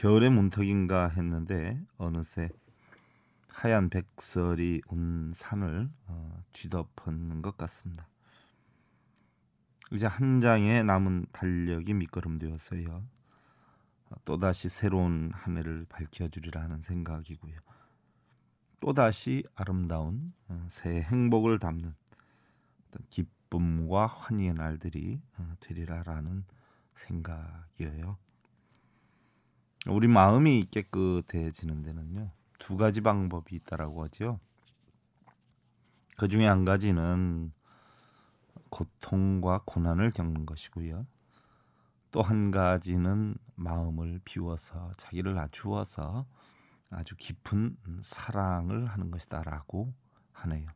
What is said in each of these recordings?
겨울의 문턱인가 했는데 어느새 하얀 백설이 온 산을 어, 뒤덮은 것 같습니다. 이제 한 장의 남은 달력이 밑거름되었어요. 어, 또다시 새로운 한 해를 밝혀주리라 하는 생각이고요. 또다시 아름다운 어, 새 행복을 담는 기쁨과 환희의 날들이 어, 되리라라는 생각이에요. 우리 마음이 깨끗해지는 데는요 두 가지 방법이 있다라고 하죠그 중에 한 가지는 고통과 고난을 겪는 것이고요. 또 한 가지는 마음을 비워서 자기를 낮추어서 아주 깊은 사랑을 하는 것이다라고 하네요.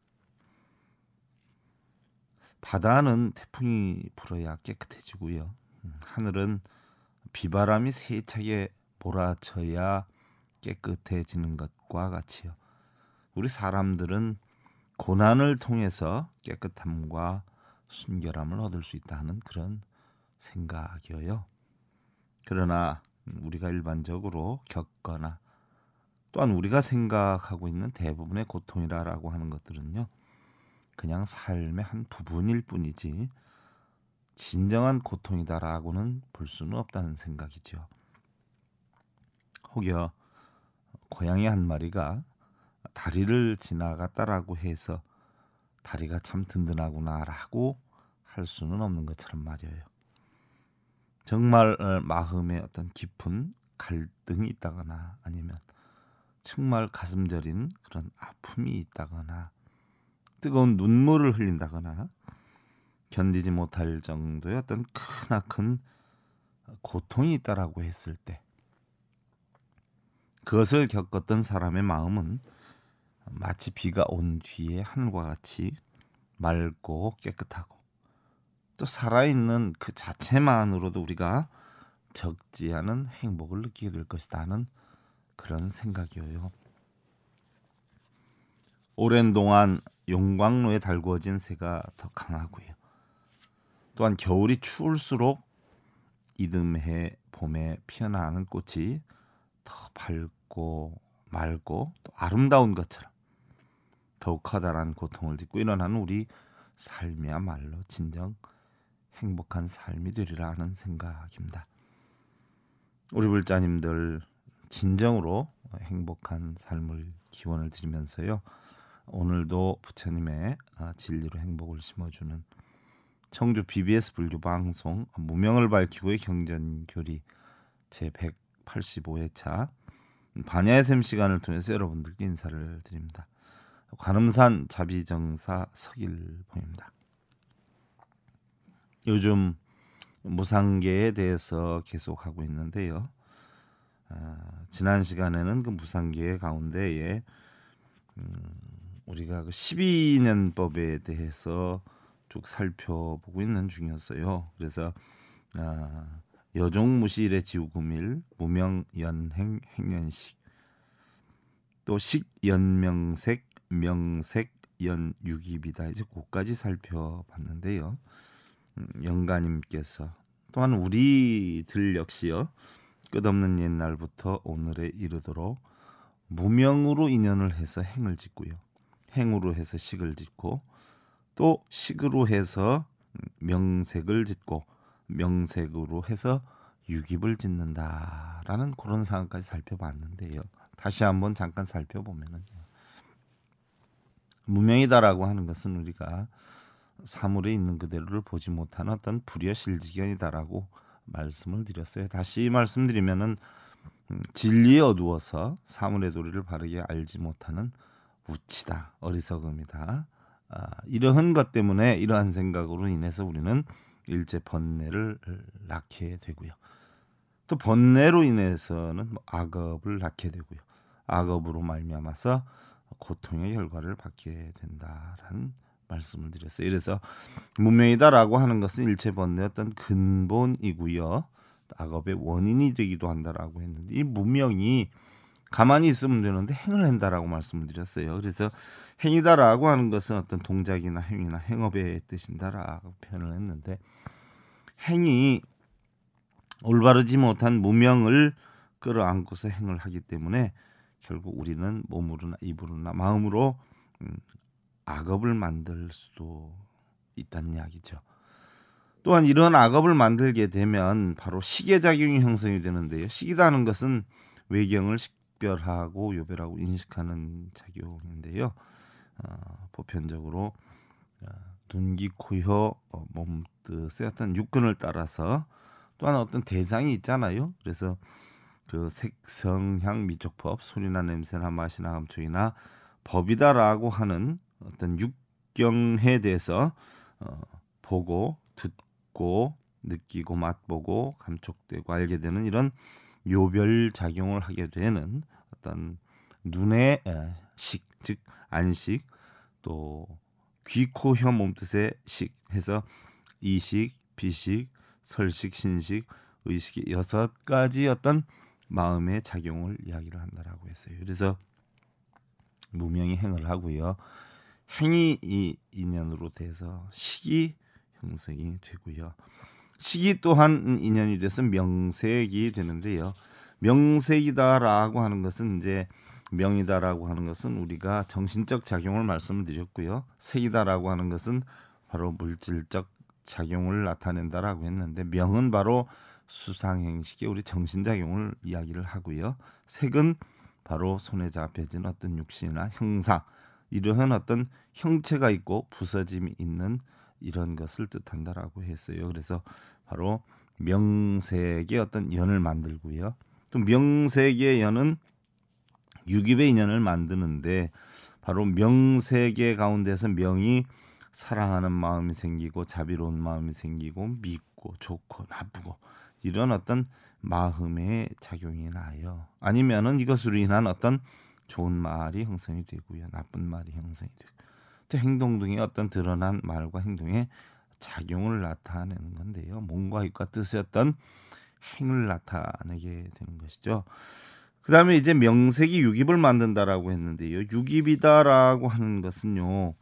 바다는 태풍이 불어야 깨끗해지고요. 음, 하늘은 비바람이 세차게 보라쳐야 깨끗해지는 것과 같이요. 우리 사람들은 고난을 통해서 깨끗함과 순결함을 얻을 수 있다는 그런 생각이어요. 그러나 우리가 일반적으로 겪거나 또한 우리가 생각하고 있는 대부분의 고통이라라고 하는 것들은요. 그냥 삶의 한 부분일 뿐이지 진정한 고통이다라고는 볼 수는 없다는 생각이지요. 혹여 고양이 한 마리가 다리를 지나갔다라고 해서 다리가 참 든든하구나라고 할 수는 없는 것처럼 말이에요. 정말 어, 마음에 어떤 깊은 갈등이 있다거나 아니면 정말 가슴 절인 그런 아픔이 있다거나 뜨거운 눈물을 흘린다거나 견디지 못할 정도의 어떤 크나큰 고통이 있다라고 했을 때 그것을 겪었던 사람의 마음은 마치 비가 온 뒤에 하늘과 같이 맑고 깨끗하고 또 살아있는 그 자체만으로도 우리가 적지 않은 행복을 느끼게 될 것이다는 그런 생각이에요. 오랜 동안 용광로에 달구어진 새가 더 강하고요. 또한 겨울이 추울수록 이듬해 봄에 피어나는 꽃이 더 밝고 맑고 또 아름다운 것처럼 더욱 커다란 고통을 딛고 일어나는 우리 삶이야말로 진정 행복한 삶이 되리라 하는 생각입니다. 우리 불자님들 진정으로 행복한 삶을 기원을 드리면서요. 오늘도 부처님의 어, 진리로 행복을 심어주는 청주 BBS 불교 방송 무명을 밝히고의 경전교리 제 185회차 음, 반야의 샘 시간을 통해서 여러분들께 인사를 드립니다. 관음산 자비정사 석일봉입니다. 요즘 무상계에 대해서 계속 하고 있는데요. 아, 지난 시간에는 그 무상계 가운데에 음, 우리가 그 12년법에 대해서 쭉 살펴보고 있는 중이었어요. 그래서 아, 여종무실의 지우금일, 무명연행 행연식또 식연명색, 명색, 연유기비다 이제 고까지 살펴봤는데요. 음, 영가님께서 또한 우리들 역시요 끝없는 옛날부터 오늘에 이르도록 무명으로 인연을 해서 행을 짓고요. 행으로 해서 식을 짓고 또 식으로 해서 음, 명색을 짓고 명색으로 해서 유기을 짓는다라는 그런 상황까지 살펴봤는데요. 다시 한번 잠깐 살펴보면은 무명이다라고 하는 것은 우리가 사물에 있는 그대로를 보지 못하는 어떤 불여 실지견이다라고 말씀을 드렸어요. 다시 말씀드리면은 진리에 어두워서 사물의 도리를 바르게 알지 못하는 우치다 어리석음이다. 아, 이러한 것 때문에 이러한 생각으로 인해서 우리는 일제 번뇌를 낳게 되고요. 또 번뇌로 인해서는 뭐 악업을 낳게 되고요. 악업으로 말미암아서 고통의 결과를 받게 된다라는 말씀을 드렸어요. 이래서 문명이다라고 하는 것은 일체 번뇌 어떤 근본이고요. 악업의 원인이 되기도 한다라고 했는데 이 문명이 가만히 있으면 되는데 행을 한다라고 말씀을 드렸어요. 그래서 행이다라고 하는 것은 어떤 동작이나 행위나 행업의 뜻인다라고 표현을 했는데 행이 올바르지 못한 무명을 끌어안고서 행을 하기 때문에 결국 우리는 몸으로나 입으로나 마음으로 음, 악업을 만들 수도 있다는 이야기죠. 또한 이런 악업을 만들게 되면 바로 시계작용이 형성이 되는데요. 시기다는 것은 외경을 구별하고 요별하고 인식하는 작용인데요. 어, 보편적으로 어, 눈, 귀, 코, 혀, 어, 몸뜻의 어떤 육근을 따라서 또한 어떤 대상이 있잖아요. 그래서 그 색성향 미적법 소리나 냄새나 맛이나 감촉이나 법이다라고 하는 어떤 육경에 대해서 어, 보고 듣고 느끼고 맛보고 감촉되고 알게 되는 이런 요별 작용을 하게 되는 어떤 눈의 식, 즉 안식, 또 귀, 코, 혀, 몸뜻의 식 해서 이식, 비식, 설식, 신식, 의식의 여섯 가지 어떤 마음의 작용을 이야기를 한다라고 했어요. 그래서 무명이 행을 하고요. 행이 이 인연으로 돼서 식이 형성이 되고요. 식이 또한 인연이 돼서 명색이 되는데요. 명세이다라고 하는 것은 이제 명이다라고 하는 것은 우리가 정신적 작용을 말씀을 드렸고요. 세이다라고 하는 것은 바로 물질적 작용을 나타낸다라고 했는데 명은 바로 수상행식의 우리 정신작용을 이야기를 하고요. 색은 바로 손에 잡혀진 어떤 육신이나 형상 이러한 어떤 형체가 있고 부서짐이 있는 이런 것을 뜻한다라고 했어요. 그래서 바로 명색의 어떤 연을 만들고요. 또 명색의 연은 유기의 인연을 만드는데 바로 명색의 가운데서 명이 사랑하는 마음이 생기고 자비로운 마음이 생기고 믿고 좋고 나쁘고 이런 어떤 마음의 작용이 나요. 아니면은 이것으로 인한 어떤 좋은 말이 형성이 되고요. 나쁜 말이 형성이 되고 또 행동 등의 어떤 드러난 말과 행동의 작용을 나타내는 건데요. 몸과 입과 뜻의 어떤 행을 나타내게 되는 것이죠. 그 다음에 이제 명색이 유깁을 만든다라고 했는데요. 유깁이다라고 하는 것은요,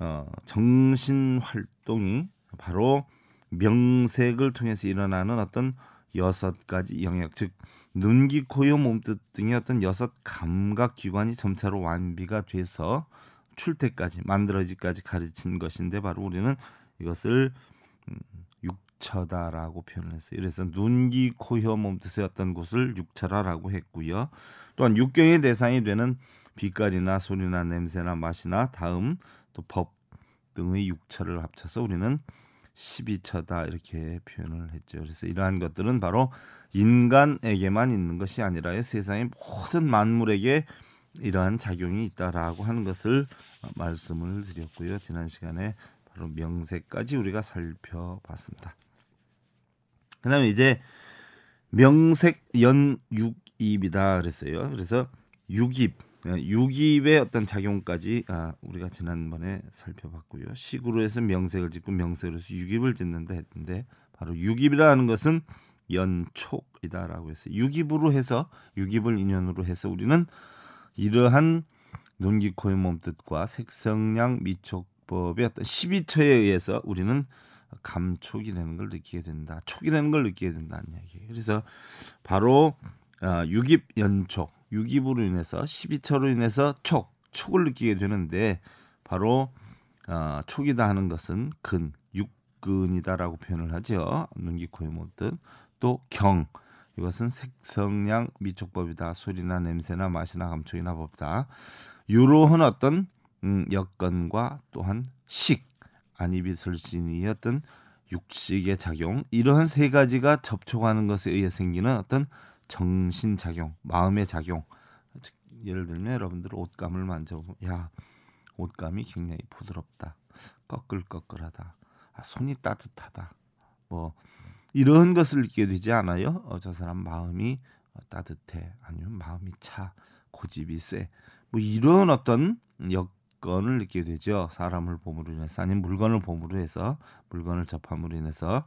어, 정신 활동이 바로 명색을 통해서 일어나는 어떤 여섯 가지 영역, 즉 눈, 귀, 코, 요, 몸뜻 등의 어떤 여섯 감각 기관이 점차로 완비가 돼서 출퇴까지 만들어지까지 가르친 것인데 바로 우리는 이것을 육처다라고 표현을 했어요. 그래서 눈, 기 코, 혀, 몸뜻의 어떤 곳을 육처라라고 했고요. 또한 육경의 대상이 되는 빛깔이나 소리나 냄새나 맛이나 다음 또 법 등의 육처를 합쳐서 우리는 십이처다 이렇게 표현을 했죠. 그래서 이러한 것들은 바로 인간에게만 있는 것이 아니라 세상의 모든 만물에게 이러한 작용이 있다라고 하는 것을 말씀을 드렸고요. 지난 시간에 바로 명세까지 우리가 살펴봤습니다. 그다음에 이제 명색 연육입이다 그랬어요. 그래서 육입 육입의 어떤 작용까지 아, 우리가 지난번에 살펴봤고요. 식으로 해서 명색을 짓고 명색으로 해서 육입을 짓는다 했는데 바로 육입이라는 것은 연촉이다라고 했어요. 육입으로 해서 육입을 인연으로 해서 우리는 이러한 논기코의 몸뜻과 색성량 미촉법의 어떤 1 2초에 의해서 우리는 감촉이 되는 걸 느끼게 된다. 촉이 되는 걸 느끼게 된다는 얘기. 그래서 바로 어, 유깁 연촉, 유깁으로 인해서 십이처로 인해서 촉, 촉을 느끼게 되는데 바로 어, 촉이다 하는 것은 근, 육근이다라고 표현을 하죠. 눈기 코에 못든 또 경. 이것은 색성량 미촉법이다. 소리나 냄새나 맛이나 감촉이나 법다. 유로한 어떤 음, 여건과 또한 식 아니비설신이 었던 육식의 작용 이러한 세 가지가 접촉하는 것에 의해 생기는 어떤 정신 작용, 마음의 작용. 예를 들면 여러분들 옷감을 만져보면 야 옷감이 굉장히 부드럽다, 꺼끌꺼끌하다, 아, 손이 따뜻하다, 뭐 이런 것을 느끼게 되지 않아요? 어, 저 사람 마음이 어, 따뜻해, 아니면 마음이 차, 고집이 세, 뭐 이런 어떤 역 물건을 느끼게 되죠. 사람을 봄으로 인해서 아니면 물건을 봄으로 해서 물건을 접함으로 인해서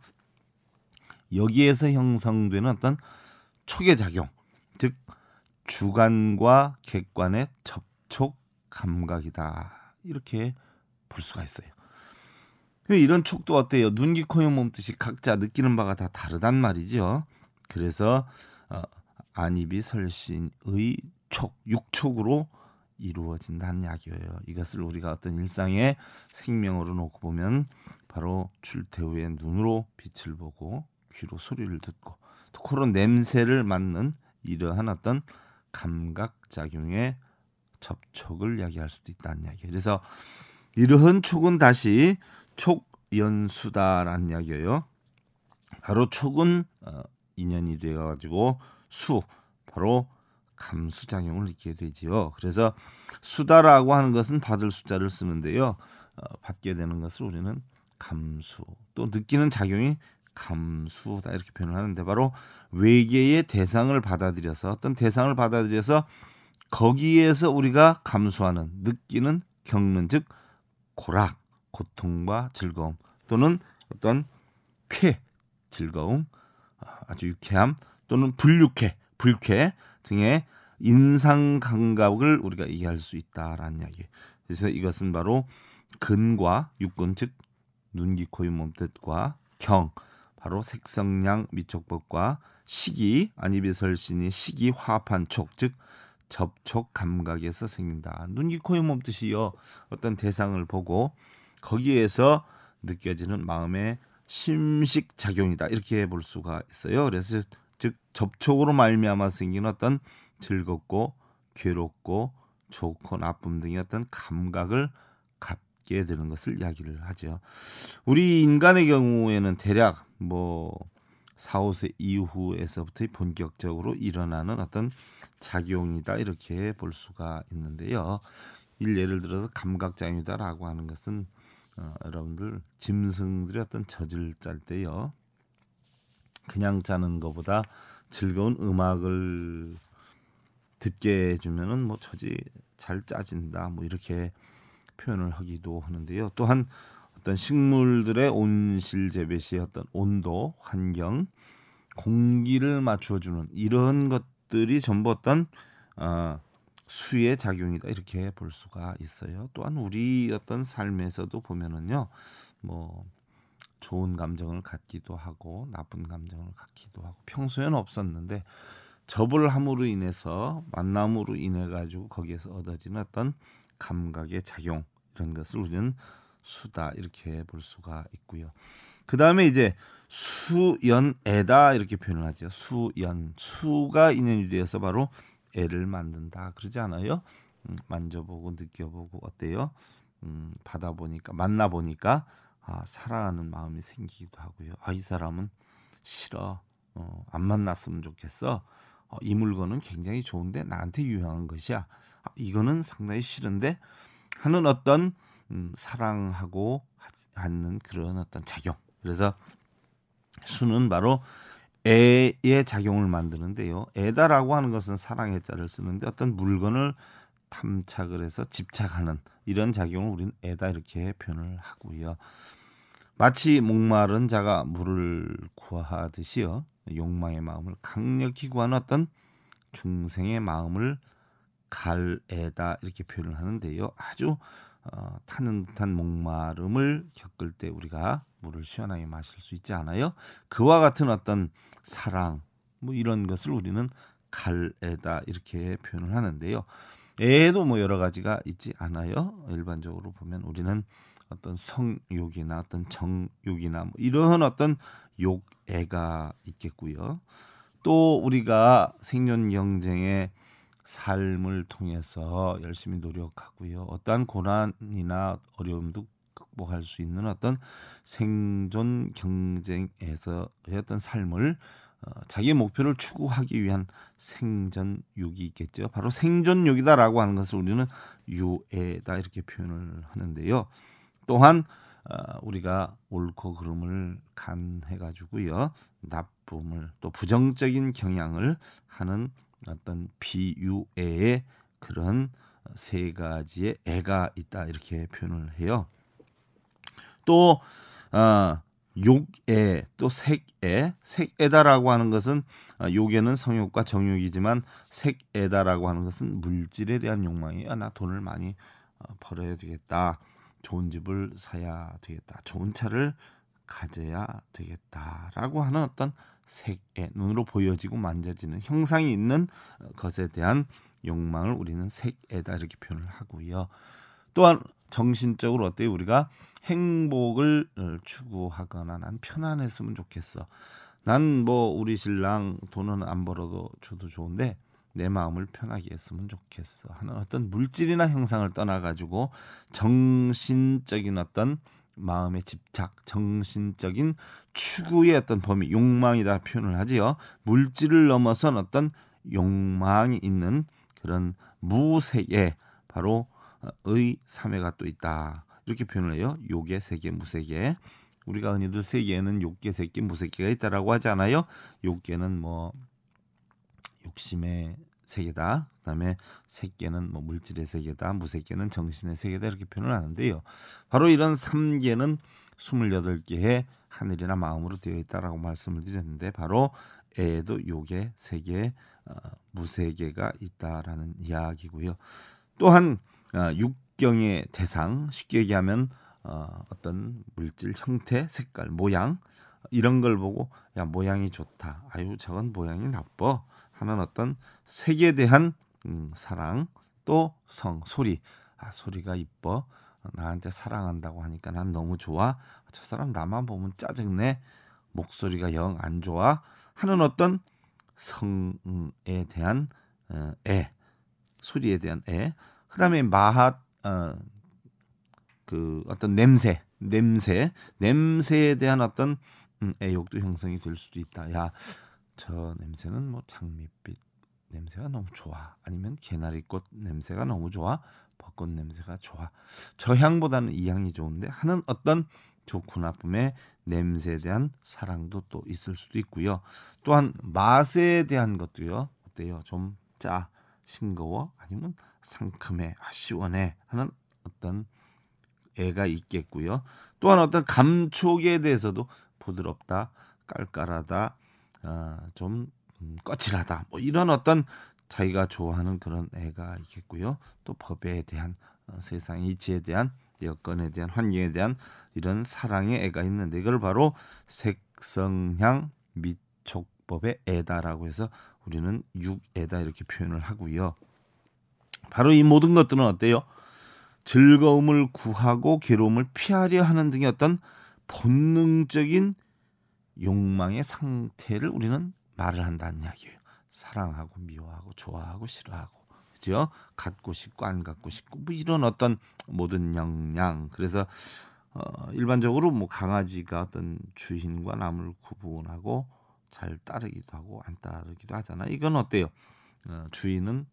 여기에서 형성되는 어떤 촉의 작용, 즉 주관과 객관의 접촉 감각이다 이렇게 볼 수가 있어요. 이런 촉도 어때요? 눈, 귀, 코, 혀, 몸 뜻이 각자 느끼는 바가 다 다르단 말이죠. 그래서 어, 안입이 설신의 촉, 육촉으로 이루어진다는 약이에요. 이것을 우리가 어떤 일상의 생명으로 놓고 보면 바로 출퇴후의 눈으로 빛을 보고 귀로 소리를 듣고 또 코로 냄새를 맡는 이러한 어떤 감각 작용의 접촉을 이야기할 수도 있다는 이야기예요. 그래서 이러한 촉은 다시 촉연수다라는 이야기예요. 바로 촉은 어, 인연이 되어 가지고 수 바로 감수작용을 느끼게 되지요. 그래서 수다라고 하는 것은 받을 숫자를 쓰는데요. 어, 받게 되는 것을 우리는 감수 또 느끼는 작용이 감수다 이렇게 표현을 하는데 바로 외계의 대상을 받아들여서 어떤 대상을 받아들여서 거기에서 우리가 감수하는 느끼는 겪는 즉 고락 고통과 즐거움 또는 어떤 쾌 즐거움 어, 아주 유쾌함 또는 불유쾌 불쾌 등의 인상 감각을 우리가 이해할 수 있다라는 이야기. 그래서 이것은 바로 근과 육근 즉 눈, 귀, 코, 입, 몸뜻과 경 바로 색성량 미촉법과 시기 안이비설신이 시기 화합한 촉즉 접촉 감각에서 생긴다. 눈, 귀, 코, 입, 몸뜻이요 어떤 대상을 보고 거기에서 느껴지는 마음의 심식 작용이다 이렇게 볼 수가 있어요. 그래서 즉 접촉으로 말미암아 생긴 어떤 즐겁고 괴롭고 좋고 나쁨 등의 어떤 감각을 갖게 되는 것을 이야기를 하죠. 우리 인간의 경우에는 대략 뭐사오세 이후에서부터 본격적으로 일어나는 어떤 작용이다 이렇게 볼 수가 있는데요. 일 예를 들어서 감각장애다라고 하는 것은 어, 여러분들 짐승들의 어떤 젖을 짤 때요. 그냥 짜는 것보다 즐거운 음악을 듣게 해주면은 뭐 저지 잘 짜진다 뭐 이렇게 표현을 하기도 하는데요. 또한 어떤 식물들의 온실 재배시의 어떤 온도, 환경, 공기를 맞춰주는 이런 것들이 전부 어떤 어, 수의 작용이다 이렇게 볼 수가 있어요. 또한 우리 어떤 삶에서도 보면은요, 뭐 좋은 감정을 갖기도 하고 나쁜 감정을 갖기도 하고 평소에는 없었는데 접을함으로 인해서 만남으로 인해 가지고 거기에서 얻어지는 어떤 감각의 작용 이런 것을 우리는 수다 이렇게 볼 수가 있고요. 그 다음에 이제 수연애다 이렇게 표현을 하죠. 수연 수가 있는 유래에서 바로 애를 만든다 그러지 않아요? 음, 만져보고 느껴보고 어때요? 음, 받아보니까 만나보니까 아, 사랑하는 마음이 생기기도 하고요. 아, 이 사람은 싫어. 어, 안 만났으면 좋겠어. 어, 이 물건은 굉장히 좋은데 나한테 유용한 것이야. 아, 이거는 상당히 싫은데 하는 어떤 음, 사랑하고 하는 그런 어떤 작용. 그래서 수는 바로 애의 작용을 만드는데요. 애다라고 하는 것은 사랑의 자를 쓰는데 어떤 물건을 탐착을 해서 집착하는 이런 작용을 우리는 애다 이렇게 표현을 하고요. 마치 목마른 자가 물을 구하듯이요 욕망의 마음을 강력히 구하는 어떤 중생의 마음을 갈에다 이렇게 표현을 하는데요 아주 어, 타는 듯한 목마름을 겪을 때 우리가 물을 시원하게 마실 수 있지 않아요 그와 같은 어떤 사랑 뭐 이런 것을 우리는 갈에다 이렇게 표현을 하는데요 애도 뭐 여러 가지가 있지 않아요. 일반적으로 보면 우리는 어떤 성욕이나 어떤 정욕이나 뭐 이런 어떤 욕애가 있겠고요. 또 우리가 생존 경쟁의 삶을 통해서 열심히 노력하고요. 어떠한 고난이나 어려움도 극복할 수 있는 어떤 생존 경쟁에서의 어떤 삶을 어, 자기의 목표를 추구하기 위한 생존욕이 있겠죠. 바로 생존욕이다라고 하는 것을 우리는 유에다 이렇게 표현을 하는데요. 또한 어, 우리가 옳고 그름을 간해 가지고요. 나쁨을 또 부정적인 경향을 하는 어떤 비유에의 그런 세 가지의 애가 있다 이렇게 표현을 해요. 또 어, 욕에 또 색에 색에다라고 하는 것은 어, 욕에는 성욕과 정욕이지만 색에다라고 하는 것은 물질에 대한 욕망이에요나 돈을 많이 어, 벌어야 되겠다 좋은 집을 사야 되겠다 좋은 차를 가져야 되겠다라고 하는 어떤 색에 눈으로 보여지고 만져지는 형상이 있는 어, 것에 대한 욕망을 우리는 색에다 이렇게 표현을 하고요. 또한 정신적으로 어때요? 우리가 행복을 어, 추구하거나 난 편안했으면 좋겠어. 난 뭐 우리 신랑 돈은 안 벌어도 줘도 좋은데 내 마음을 편하게 했으면 좋겠어 하는 어떤 물질이나 형상을 떠나 가지고 정신적인 어떤 마음의 집착, 정신적인 추구의 어떤 범위, 욕망이다 표현을 하지요. 물질을 넘어선 어떤 욕망이 있는 그런 무색의 바로 의삼회가또 있다. 이렇게 표현을 해요. 요게 세계 무세계. 우리가 흔히들 세계에는 욕계 새끼 무새끼가 있다라고 하지 않아요. 욕계는 뭐 욕심의 세계다. 그다음에 새끼는 뭐 물질의 세계다. 무새끼는 정신의 세계다 이렇게 표현을 하는데요. 바로 이런 삼계는 스물여덟 개의 하늘이나 마음으로 되어 있다라고 말씀을 드렸는데 바로 애에도 요게 세계, 어, 무세계가 있다라는 이야기고요. 또한 어, 육경의 대상 쉽게 얘기하면 어, 어떤 물질 형태, 색깔, 모양 이런 걸 보고 야 모양이 좋다. 아유 저건 모양이 나빠 하는 어떤 색에 대한 음, 사랑 또 성, 소리 아 소리가 이뻐 나한테 사랑한다고 하니까 난 너무 좋아 저 사람 나만 보면 짜증내 목소리가 영 안 좋아 하는 어떤 성에 대한 어, 애 소리에 대한 애 그다음에 마맛 어, 그 어떤 냄새, 냄새, 냄새에 대한 어떤 음, 애욕도 형성이 될 수도 있다. 야, 저 냄새는 뭐 장밋빛 냄새가 너무 좋아. 아니면 개나리꽃 냄새가 너무 좋아. 벚꽃 냄새가 좋아. 저 향보다는 이 향이 좋은데 하는 어떤 좋고 나쁨의 냄새에 대한 사랑도 또 있을 수도 있고요. 또한 맛에 대한 것도요. 어때요? 좀 짜, 싱거워? 아니면 상큼해, 시원해 하는 어떤 애가 있겠고요. 또한 어떤 감촉에 대해서도 부드럽다, 깔깔하다, 어, 좀 음, 거칠하다 뭐 이런 어떤 자기가 좋아하는 그런 애가 있겠고요. 또 법에 대한 어, 세상 이치에 대한 여건에 대한 환경에 대한 이런 사랑의 애가 있는데 이걸 바로 색성향 미촉법의 애다라고 해서 우리는 육애다 이렇게 표현을 하고요. 바로 이 모든 것들은 어때요? 즐거움을 구하고 괴로움을 피하려 하는 등의 어떤 본능적인 욕망의 상태를 우리는 말을 한다는 이야기예요. 사랑하고 미워하고 좋아하고 싫어하고 그죠? 갖고 싶고 안 갖고 싶고 뭐 이런 어떤 모든 영양 그래서 어, 일반적으로 뭐 강아지가 어떤 주인과 남을 구분하고 잘 따르기도 하고 안 따르기도 하잖아. 이건 어때요? 어, 주인은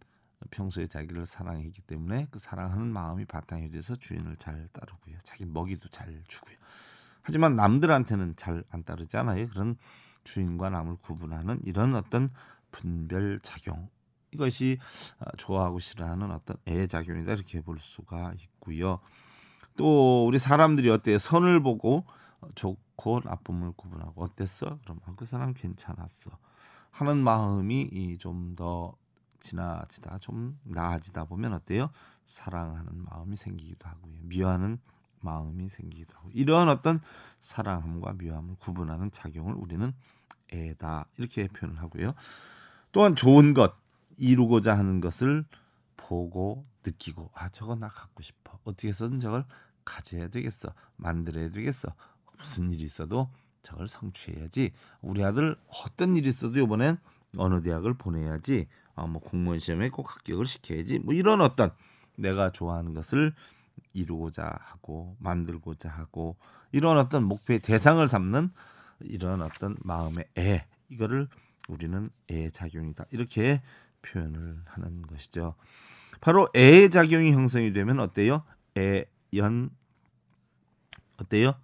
평소에 자기를 사랑했기 때문에 그 사랑하는 마음이 바탕이 돼서 주인을 잘 따르고요. 자기 먹이도 잘 주고요. 하지만 남들한테는 잘 안 따르잖아요. 그런 주인과 남을 구분하는 이런 어떤 분별 작용 이것이 아, 좋아하고 싫어하는 어떤 애작용이다 이렇게 볼 수가 있고요. 또 우리 사람들이 어때요? 선을 보고 어, 좋고 나쁨을 구분하고 어땠어? 그럼 아, 그 사람 괜찮았어. 하는 마음이 좀더 지나치다 좀 나아지다 보면 어때요? 사랑하는 마음이 생기기도 하고요. 예, 미워하는 마음이 생기기도 하고 이러한 어떤 사랑함과 미워함을 구분하는 작용을 우리는 애다 이렇게 표현을 하고요. 또한 좋은 것 이루고자 하는 것을 보고 느끼고 아 저거 나 갖고 싶어 어떻게 해서든 저걸 가져야 되겠어 만들어야 되겠어 무슨 일이 있어도 저걸 성취해야지 우리 아들 어떤 일이 있어도 이번엔 어느 대학을 보내야지 어, 뭐 공무원 시험에 꼭 합격을 시켜야지 뭐 이런 어떤 내가 좋아하는 것을 이루고자 하고 만들고자 하고 이런 어떤 목표의 대상을 삼는 이런 어떤 마음의 애 이거를 우리는 애 작용이다 이렇게 표현을 하는 것이죠. 바로 애의 작용이 형성이 되면 어때요? 애연 어때요?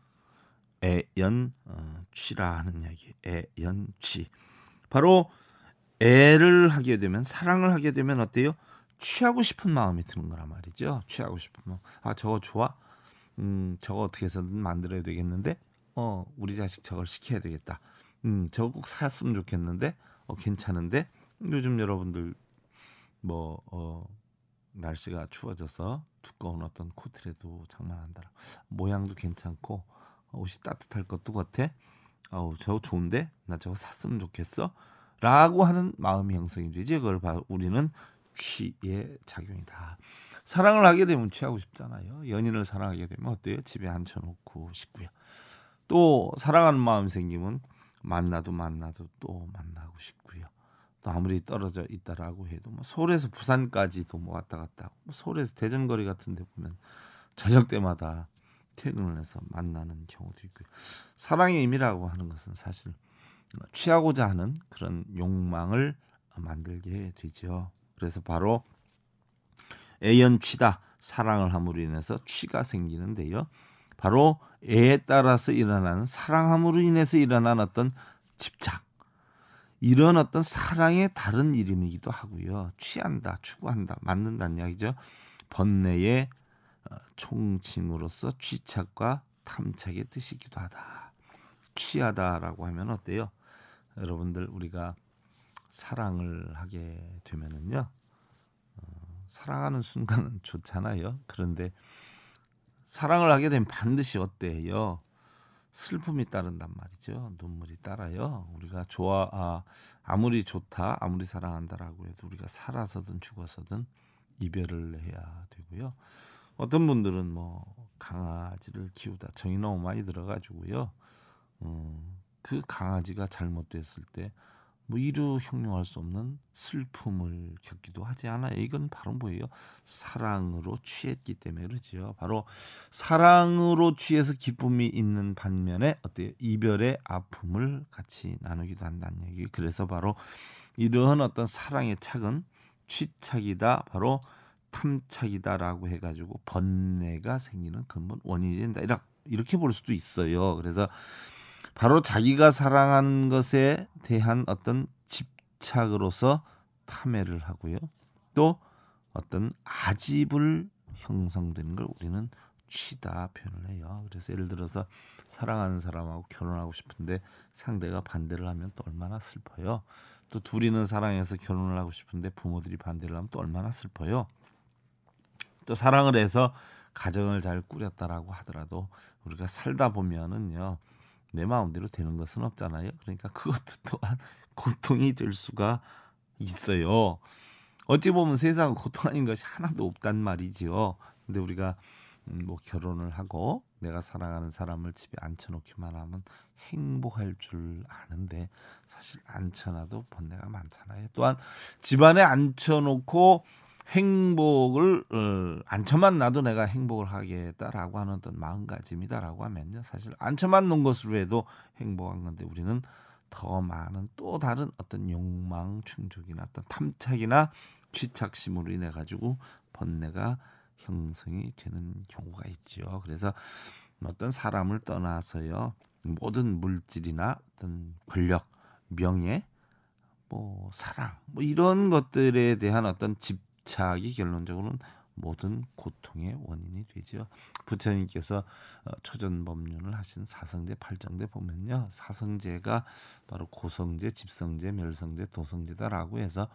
애연 어, 취라 하는 이야기. 애연취. 바로 애를 하게 되면 사랑을 하게 되면 어때요? 취하고 싶은 마음이 드는 거란 말이죠. 취하고 싶은 마음. 아 저거 좋아. 음 저거 어떻게 해서든 만들어야 되겠는데. 어 우리 자식 저걸 시켜야 되겠다. 음 저거 꼭 샀으면 좋겠는데. 어 괜찮은데. 요즘 여러분들 뭐 어, 날씨가 추워져서 두꺼운 어떤 코트라도 장만한다. 라 모양도 괜찮고 옷이 따뜻할 것도 같아. 아우 저거 좋은데 나 저거 샀으면 좋겠어. 라고 하는 마음이 형성이죠. 이제 그걸 봐, 우리는 취의 작용이다. 사랑을 하게 되면 취하고 싶잖아요. 연인을 사랑하게 되면 어때요? 집에 앉혀놓고 싶고요. 또 사랑하는 마음 생기면 만나도 만나도 또 만나고 싶고요. 또 아무리 떨어져 있다라고 해도 뭐 서울에서 부산까지도 뭐 왔다 갔다 하고 뭐 서울에서 대전 거리 같은 데 보면 저녁 때마다 퇴근을 해서 만나는 경우도 있고요. 사랑의 의미라고 하는 것은 사실 취하고자 하는 그런 욕망을 만들게 되죠. 그래서 바로 애연취다 사랑을 함으로 인해서 취가 생기는데요. 바로 애에 따라서 일어나는 사랑함으로 인해서 일어난 어떤 집착 이런 어떤 사랑의 다른 이름이기도 하고요. 취한다, 추구한다, 맞는다는 이야기죠. 번뇌의 어, 총칭으로서 취착과 탐착의 뜻이기도 하다. 취하다라고 하면 어때요? 여러분들 우리가 사랑을 하게 되면은요 어, 사랑하는 순간은 좋잖아요. 그런데 사랑을 하게 되면 반드시 어때요? 슬픔이 따른단 말이죠. 눈물이 따라요. 우리가 좋아 아, 아무리 좋다, 아무리 사랑한다라고 해도 우리가 살아서든 죽어서든 이별을 해야 되고요. 어떤 분들은 뭐 강아지를 키우다 정이 너무 많이 들어가지고요. 음, 그 강아지가 잘못됐을 때 뭐 이루 형용할 수 없는 슬픔을 겪기도 하지 않아요. 이건 바로 뭐예요? 사랑으로 취했기 때문에 그러지요. 바로 사랑으로 취해서 기쁨이 있는 반면에 어때요? 이별의 아픔을 같이 나누기도 한다는 얘기. 그래서 바로 이러한 어떤 사랑의 착은 취착이다. 바로 탐착이다라고 해가지고 번뇌가 생기는 근본 원인이 된다. 이렇게 볼 수도 있어요. 그래서 바로 자기가 사랑하는 것에 대한 어떤 집착으로서 탐해를 하고요. 또 어떤 아집을 형성되는 걸 우리는 취다 표현을 해요. 그래서 예를 들어서 사랑하는 사람하고 결혼하고 싶은데 상대가 반대를 하면 또 얼마나 슬퍼요. 또 둘이는 사랑해서 결혼을 하고 싶은데 부모들이 반대를 하면 또 얼마나 슬퍼요. 또 사랑을 해서 가정을 잘 꾸렸다라고 하더라도 우리가 살다 보면은요. 내 마음대로 되는 것은 없잖아요. 그러니까 그것도 또한 고통이 될 수가 있어요. 어찌 보면 세상은 고통 아닌 것이 하나도 없단 말이지요. 근데 우리가 음, 뭐 결혼을 하고 내가 사랑하는 사람을 집에 앉혀놓기만 하면 행복할 줄 아는데 사실 앉혀놔도 번뇌가 많잖아요. 또한 집안에 앉혀놓고 행복을 어, 안쳐만 나도 내가 행복을 하겠다라고 하는 어떤 마음가짐이다라고 하면요. 사실 안쳐만 놓은 것으로 해도 행복한 건데 우리는 더 많은 또 다른 어떤 욕망 충족이나 어떤 탐착이나 취착심으로 인해 가지고 번뇌가 형성이 되는 경우가 있지요. 그래서 어떤 사람을 떠나서요. 모든 물질이나 어떤 권력, 명예, 뭐 사랑, 뭐 이런 것들에 대한 어떤 집 자학이 결론적으로는 모든 고통의 원인이 되지요. 부처님께서 어, 초전 법륜을 하신 사성제 팔정제 보면요. 사성제가 바로 고성제, 집성제, 멸성제, 도성제다라고 해서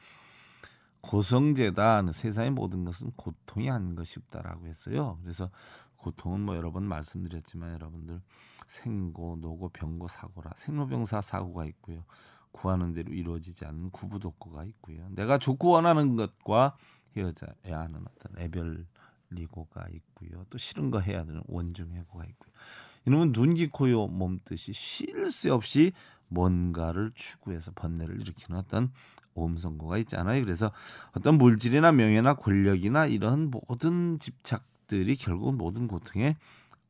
고성제다. 세상의 모든 것은 고통이 아닌 것이 다라고 했어요. 그래서 고통은 뭐 여러 번 말씀드렸지만 여러분들 생고, 노고, 병고, 사고라. 생로병사 사고가 있고요. 구하는 대로 이루어지지 않는 구부독고가 있고요. 내가 좋고 원하는 것과 헤어져야 하는 어떤 애별 리고가 있고요. 또 싫은 거 해야 되는 원중해고가 있고요. 이놈은 눈기코요 몸뜻이 쉴새 없이 뭔가를 추구해서 번뇌를 일으키는 어떤 오성고가 있잖아요. 그래서 어떤 물질이나 명예나 권력이나 이런 모든 집착들이 결국은 모든 고통의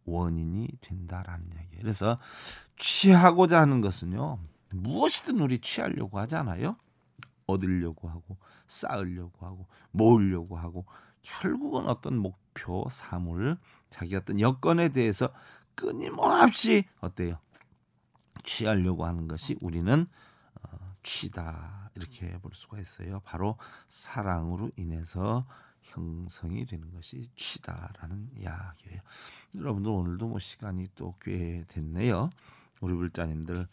원인이 된다라는 이야기예요. 그래서 취하고자 하는 것은요. 무엇이든 우리 취하려고 하잖아요. 얻으려고 하고 쌓으려고 하고 모으려고 하고 결국은 어떤 목표, 사물, 자기 어떤 여건에 대해서 끊임없이 어때요? 취하려고 하는 것이 우리는 어, 취다 이렇게 볼 수가 있어요. 바로 사랑으로 인해서 형성이 되는 것이 취다라는 이야기예요. 여러분들 오늘도 뭐 시간이 또 꽤 됐네요. 우리 불자님들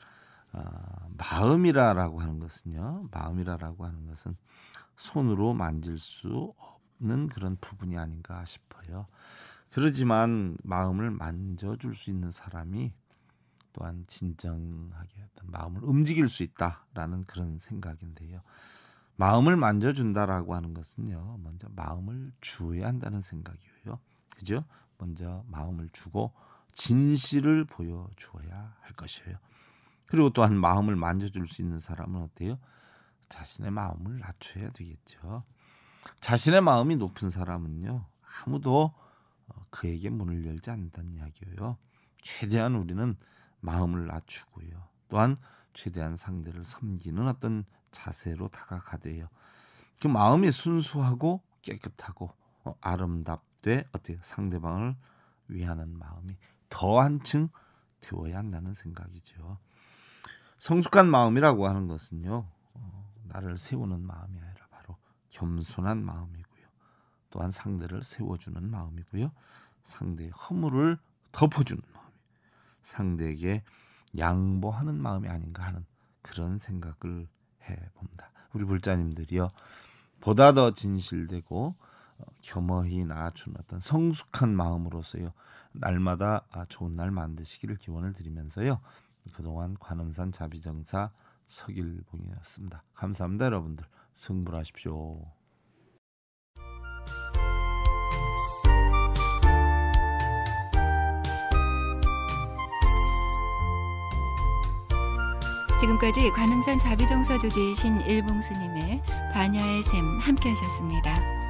아, 마음이라라고 하는 것은요. 마음이라라고 하는 것은 손으로 만질 수 없는 그런 부분이 아닌가 싶어요. 그러지만 마음을 만져줄 수 있는 사람이 또한 진정하게 어떤 마음을 움직일 수 있다라는 그런 생각인데요. 마음을 만져준다라고 하는 것은요, 먼저 마음을 주어야 한다는 생각이에요. 그죠? 먼저 마음을 주고 진실을 보여주어야 할 것이에요. 그리고 또한 마음을 만져줄 수 있는 사람은 어때요? 자신의 마음을 낮춰야 되겠죠. 자신의 마음이 높은 사람은요 아무도 어, 그에게 문을 열지 않는다는 이야기예요. 최대한 우리는 마음을 낮추고요. 또한 최대한 상대를 섬기는 어떤 자세로 다가가되요. 그 마음이 순수하고 깨끗하고 어, 아름답되 어떻게 상대방을 위하는 마음이 더 한층 되어야 한다는 생각이죠. 성숙한 마음이라고 하는 것은요. 어, 나를 세우는 마음이 아니라 바로 겸손한 마음이고요. 또한 상대를 세워주는 마음이고요. 상대의 허물을 덮어주는 마음, 상대에게 양보하는 마음이 아닌가 하는 그런 생각을 해봅니다. 우리 불자님들이요. 보다 더 진실되고 어, 겸허히 나아준 어떤 성숙한 마음으로서요 날마다 아, 좋은 날 만드시기를 기원을 드리면서요 그동안 관음산 자비정사 석일봉이었습니다 감사합니다 여러분들. 승부하십시오. 지금까지 관음산 자비정사 조지신 일봉스님의 반야의 샘 함께 하셨습니다.